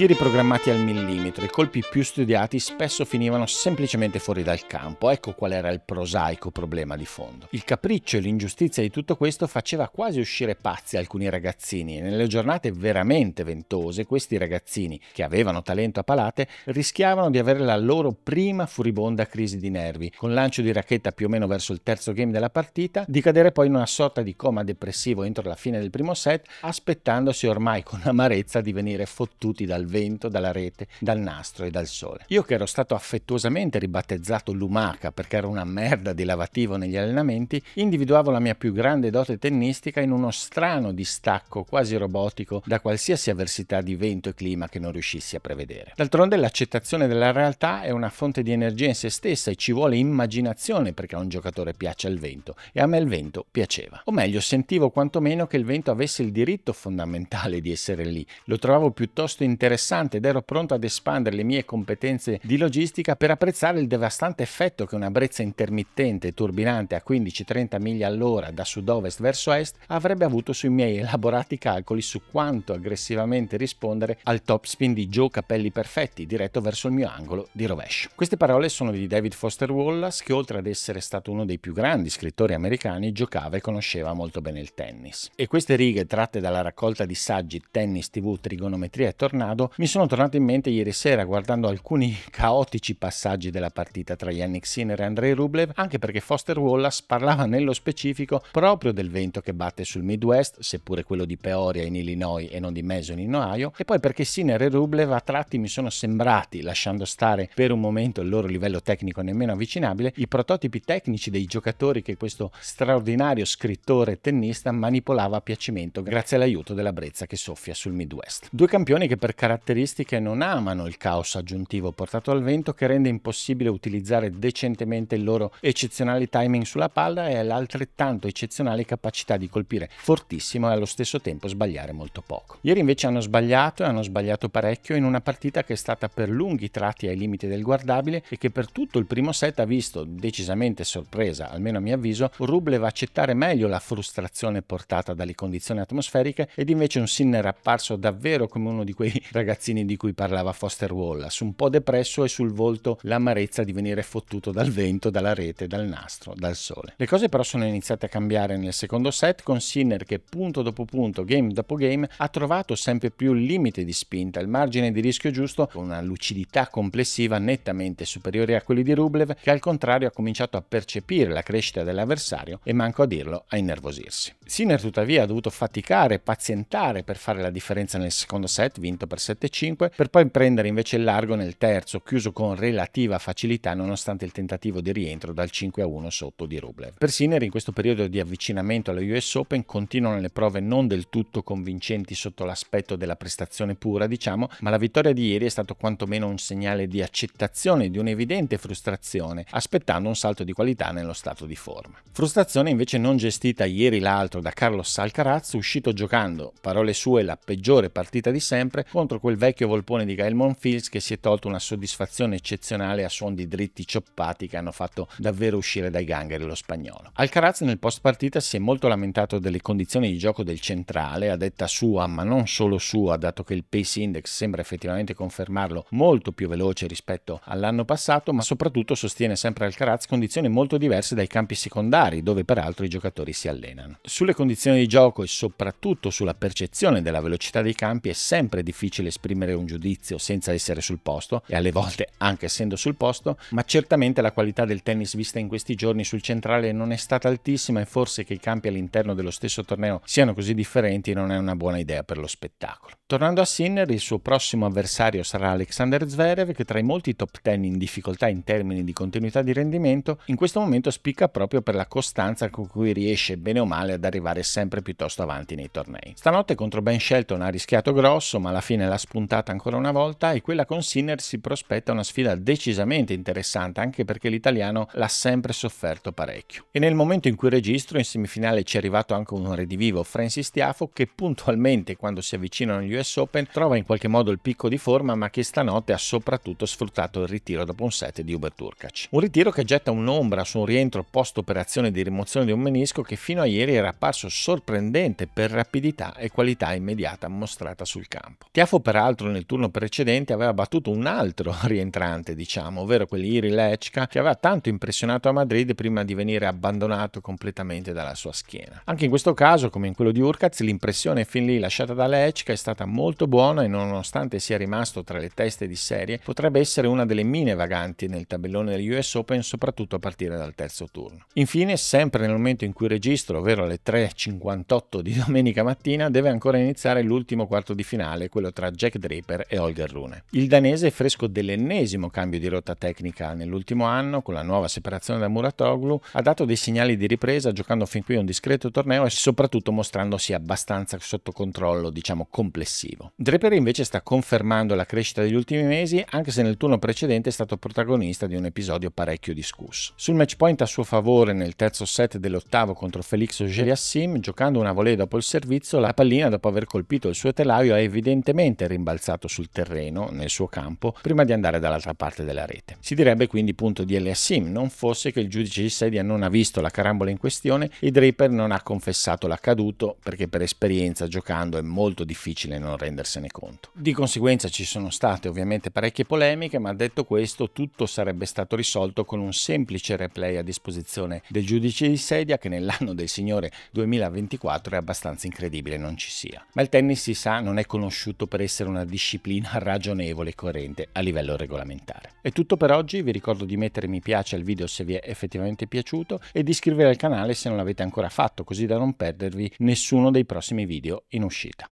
tiri programmati al millimetro, i colpi più studiati spesso finivano semplicemente fuori dal campo, ecco qual era il prosaico problema di fondo. Il capriccio e l'ingiustizia di tutto questo faceva quasi uscire pazzi alcuni ragazzini e nelle giornate veramente ventose questi ragazzini, che avevano talento a palate, rischiavano di avere la loro prima furibonda crisi di nervi, con lancio di racchetta più o meno verso il terzo game della partita, di cadere poi in una sorta di coma depressivo entro la fine del primo set, aspettandosi ormai con amarezza di venire fottuti dal vento, dalla rete, dal nastro e dal sole. Io che ero stato affettuosamente ribattezzato lumaca perché era una merda di lavativo negli allenamenti, individuavo la mia più grande dote tennistica in uno strano distacco quasi robotico da qualsiasi avversità di vento e clima che non riuscissi a prevedere. D'altronde l'accettazione della realtà è una fonte di energia in se stessa e ci vuole immaginazione perché a un giocatore piaccia il vento e a me il vento piaceva. O meglio, sentivo quantomeno che il vento avesse il diritto fondamentale di essere lì. Lo trovavo piuttosto interessante interessante ed ero pronto ad espandere le mie competenze di logistica per apprezzare il devastante effetto che una brezza intermittente e turbinante a 15-30 miglia all'ora da sud-ovest verso est avrebbe avuto sui miei elaborati calcoli su quanto aggressivamente rispondere al top spin di Joe Capelli Perfetti diretto verso il mio angolo di rovescio. Queste parole sono di David Foster Wallace che oltre ad essere stato uno dei più grandi scrittori americani giocava e conosceva molto bene il tennis. E queste righe tratte dalla raccolta di saggi Tennis TV, Trigonometria e Tornado Leonardo mi sono tornato in mente ieri sera guardando alcuni caotici passaggi della partita tra Yannick Sinner e Andrei Rublev, anche perché Foster Wallace parlava nello specifico proprio del vento che batte sul Midwest, seppure quello di Peoria in Illinois e non di Mason in Ohio, e poi perché Sinner e Rublev a tratti mi sono sembrati, lasciando stare per un momento il loro livello tecnico nemmeno avvicinabile, i prototipi tecnici dei giocatori che questo straordinario scrittore tennista manipolava a piacimento grazie all'aiuto della brezza che soffia sul Midwest. Due campioni che per caratterizzare caratteristiche non amano il caos aggiuntivo portato al vento che rende impossibile utilizzare decentemente il loro eccezionale timing sulla palla e l'altrettanto eccezionale capacità di colpire fortissimo e allo stesso tempo sbagliare molto poco. Ieri invece hanno sbagliato e hanno sbagliato parecchio in una partita che è stata per lunghi tratti ai limiti del guardabile e che per tutto il primo set ha visto, decisamente sorpresa, almeno a mio avviso, Rublev accettare meglio la frustrazione portata dalle condizioni atmosferiche ed invece un Sinner apparso davvero come uno di quei ragazzi ragazzini di cui parlava Foster Wallace, un po' depresso e sul volto l'amarezza di venire fottuto dal vento, dalla rete, dal nastro, dal sole. Le cose però sono iniziate a cambiare nel secondo set con Sinner che punto dopo punto, game dopo game, ha trovato sempre più il limite di spinta, il margine di rischio giusto, con una lucidità complessiva nettamente superiore a quelli di Rublev che al contrario ha cominciato a percepire la crescita dell'avversario e manco a dirlo a innervosirsi. Sinner tuttavia ha dovuto faticare, pazientare per fare la differenza nel secondo set vinto per 7 7,5 per poi prendere invece il largo nel terzo, chiuso con relativa facilità nonostante il tentativo di rientro dal 5 a 1 sotto di Rublev. Per Sinner in questo periodo di avvicinamento alla US Open continuano le prove non del tutto convincenti sotto l'aspetto della prestazione pura, diciamo, ma la vittoria di ieri è stato quantomeno un segnale di accettazione di un'evidente frustrazione, aspettando un salto di qualità nello stato di forma. Frustrazione invece non gestita ieri l'altro da Carlos Alcaraz, uscito giocando, parole sue, la peggiore partita di sempre contro quel vecchio volpone di Kyle Monfils che si è tolto una soddisfazione eccezionale a suon di dritti cioppati che hanno fatto davvero uscire dai gangheri lo spagnolo. Alcaraz nel post partita si è molto lamentato delle condizioni di gioco del centrale, a detta sua ma non solo sua, dato che il pace index sembra effettivamente confermarlo molto più veloce rispetto all'anno passato, ma soprattutto sostiene sempre Alcaraz condizioni molto diverse dai campi secondari, dove peraltro i giocatori si allenano. Sulle condizioni di gioco e soprattutto sulla percezione della velocità dei campi è sempre difficile esprimere un giudizio senza essere sul posto e alle volte anche essendo sul posto, ma certamente la qualità del tennis vista in questi giorni sul centrale non è stata altissima e forse che i campi all'interno dello stesso torneo siano così differenti non è una buona idea per lo spettacolo. Tornando a Sinner, il suo prossimo avversario sarà Alexander Zverev che tra i molti top ten in difficoltà in termini di continuità di rendimento, in questo momento spicca proprio per la costanza con cui riesce bene o male ad arrivare sempre piuttosto avanti nei tornei. Stanotte contro Ben Shelton ha rischiato grosso, ma alla fine la spuntata ancora una volta e quella con Sinner si prospetta una sfida decisamente interessante anche perché l'italiano l'ha sempre sofferto parecchio. E nel momento in cui registro in semifinale ci è arrivato anche un redivivo Francis Tiafo che puntualmente quando si avvicinano agli US Open trova in qualche modo il picco di forma ma che stanotte ha soprattutto sfruttato il ritiro dopo un set di Uber Turkac. Un ritiro che getta un'ombra su un rientro post operazione di rimozione di un menisco che fino a ieri era apparso sorprendente per rapidità e qualità immediata mostrata sul campo. Tiafo per peraltro nel turno precedente aveva battuto un altro rientrante, diciamo, ovvero quell'Iri Lechka, che aveva tanto impressionato a Madrid prima di venire abbandonato completamente dalla sua schiena. Anche in questo caso, come in quello di Urkaz, l'impressione fin lì lasciata da Lechka è stata molto buona e nonostante sia rimasto tra le teste di serie, potrebbe essere una delle mine vaganti nel tabellone degli US Open, soprattutto a partire dal terzo turno. Infine, sempre nel momento in cui registro, ovvero alle 3.58 di domenica mattina, deve ancora iniziare l'ultimo quarto di finale, quello tra Jack Draper e Holger Rune. Il danese è fresco dell'ennesimo cambio di rotta tecnica nell'ultimo anno, con la nuova separazione da Muratoglu, ha dato dei segnali di ripresa giocando fin qui un discreto torneo e soprattutto mostrandosi abbastanza sotto controllo, diciamo complessivo. Draper invece sta confermando la crescita degli ultimi mesi, anche se nel turno precedente è stato protagonista di un episodio parecchio discusso. Sul match point a suo favore nel terzo set dell'ottavo contro Felix Geriassim, giocando una volée dopo il servizio, la pallina dopo aver colpito il suo telaio ha evidentemente completamente rimbalzato sul terreno, nel suo campo, prima di andare dall'altra parte della rete. Si direbbe quindi punto di Elias Sim, non fosse che il giudice di sedia non ha visto la carambola in questione e Draper non ha confessato l'accaduto perché per esperienza giocando è molto difficile non rendersene conto. Di conseguenza ci sono state ovviamente parecchie polemiche, ma detto questo tutto sarebbe stato risolto con un semplice replay a disposizione del giudice di sedia che nell'anno del Signore 2024 è abbastanza incredibile non ci sia. Ma il tennis si sa non è conosciuto per essere essere una disciplina ragionevole e coerente a livello regolamentare. È tutto per oggi, vi ricordo di mettere mi piace al video se vi è effettivamente piaciuto e di iscrivervi al canale se non l'avete ancora fatto, così da non perdervi nessuno dei prossimi video in uscita.